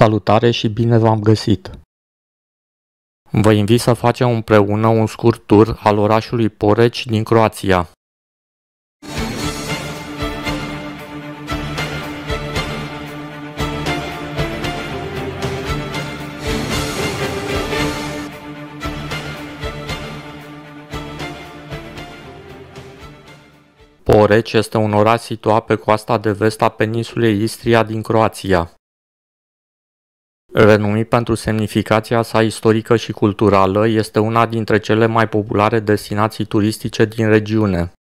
Salutare și bine v-am găsit! Vă invit să facem împreună un scurt tur al orașului Poreci din Croația. Poreci este un oraș situat pe coasta de vest a peninsulei Istria din Croația. Renumit pentru semnificația sa istorică și culturală, este una dintre cele mai populare destinații turistice din regiune.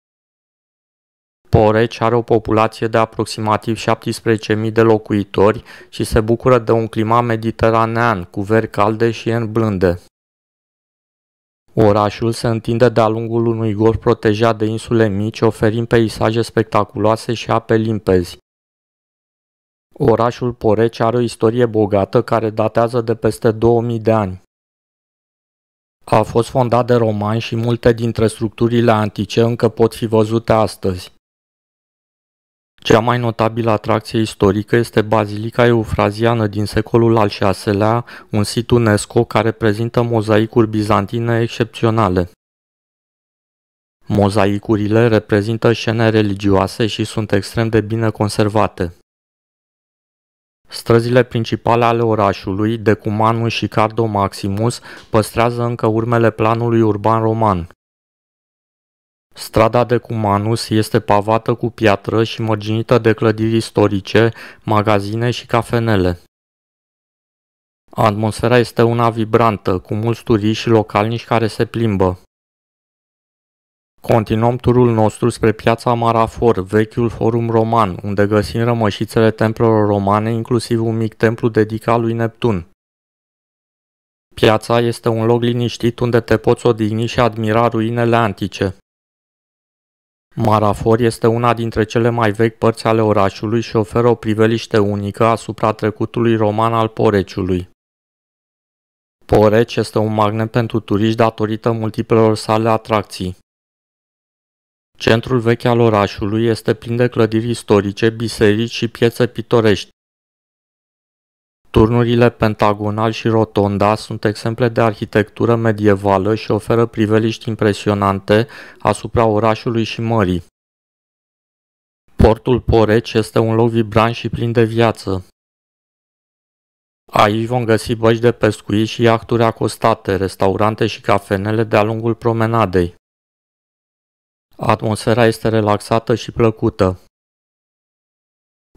Poreci are o populație de aproximativ 17.000 de locuitori și se bucură de un climat mediteranean, cu veri calde și blânde. Orașul se întinde de-a lungul unui golf protejat de insule mici, oferind peisaje spectaculoase și ape limpezi. Orașul Poreci are o istorie bogată care datează de peste 2000 de ani. A fost fondat de romani și multe dintre structurile antice încă pot fi văzute astăzi. Cea mai notabilă atracție istorică este Bazilica Eufraziană din secolul al VI-lea, un sit UNESCO care prezintă mozaicuri bizantine excepționale. Mozaicurile reprezintă scene religioase și sunt extrem de bine conservate. Străzile principale ale orașului, Decumanus și Cardo Maximus, păstrează încă urmele planului urban roman. Strada Decumanus este pavată cu piatră și mărginită de clădiri istorice, magazine și cafenele. Atmosfera este una vibrantă, cu mulți turiști și localnici care se plimbă. Continuăm turul nostru spre piața Marafor, vechiul forum roman, unde găsim rămășițele templelor romane, inclusiv un mic templu dedicat lui Neptun. Piața este un loc liniștit unde te poți odihni și admira ruinele antice. Marafor este una dintre cele mai vechi părți ale orașului și oferă o priveliște unică asupra trecutului roman al Poreciului. Poreci este un magnet pentru turiști datorită multiplelor sale atracții. Centrul vechi al orașului este plin de clădiri istorice, biserici și piețe pitorești. Turnurile pentagonal și rotonda sunt exemple de arhitectură medievală și oferă priveliști impresionante asupra orașului și mării. Portul Poreci este un loc vibrant și plin de viață. Aici vom găsi băci de pescuit și iahturi acostate, restaurante și cafenele de-a lungul promenadei. Atmosfera este relaxată și plăcută.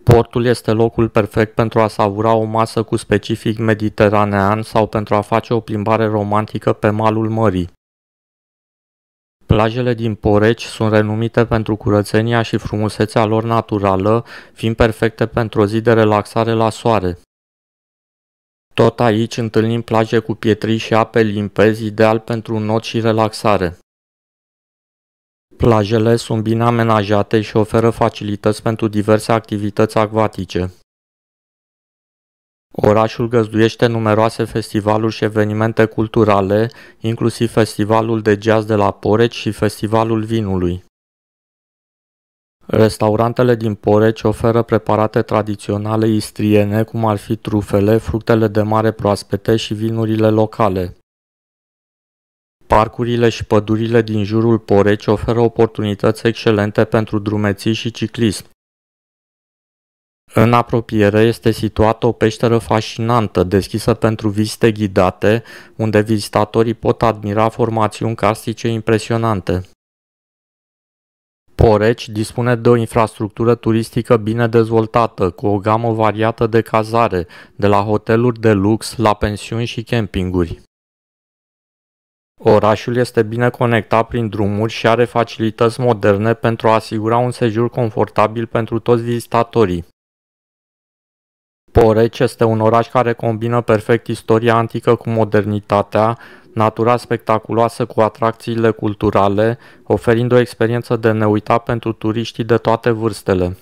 Portul este locul perfect pentru a savura o masă cu specific mediteranean sau pentru a face o plimbare romantică pe malul mării. Plajele din Poreci sunt renumite pentru curățenia și frumusețea lor naturală, fiind perfecte pentru o zi de relaxare la soare. Tot aici întâlnim plaje cu pietri și ape limpezi, ideal pentru not și relaxare. Plajele sunt bine amenajate și oferă facilități pentru diverse activități acvatice. Orașul găzduiește numeroase festivaluri și evenimente culturale, inclusiv festivalul de jazz de la Poreci și festivalul vinului. Restaurantele din Poreci oferă preparate tradiționale istriene, cum ar fi trufele, fructele de mare proaspete și vinurile locale. Parcurile și pădurile din jurul Poreci oferă oportunități excelente pentru drumeții și ciclism. În apropiere este situată o peșteră fascinantă, deschisă pentru vizite ghidate, unde vizitatorii pot admira formațiuni carstice impresionante. Poreci dispune de o infrastructură turistică bine dezvoltată, cu o gamă variată de cazare, de la hoteluri de lux la pensiuni și campinguri. Orașul este bine conectat prin drumuri și are facilități moderne pentru a asigura un sejur confortabil pentru toți vizitatorii. Poreci este un oraș care combină perfect istoria antică cu modernitatea, natura spectaculoasă cu atracțiile culturale, oferind o experiență de neuitat pentru turiștii de toate vârstele.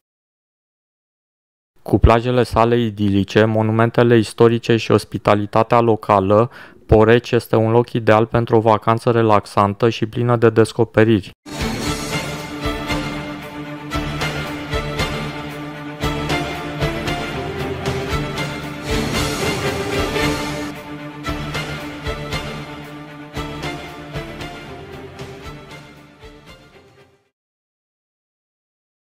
Cu plajele sale idilice, monumentele istorice și ospitalitatea locală, Poreci este un loc ideal pentru o vacanță relaxantă și plină de descoperiri.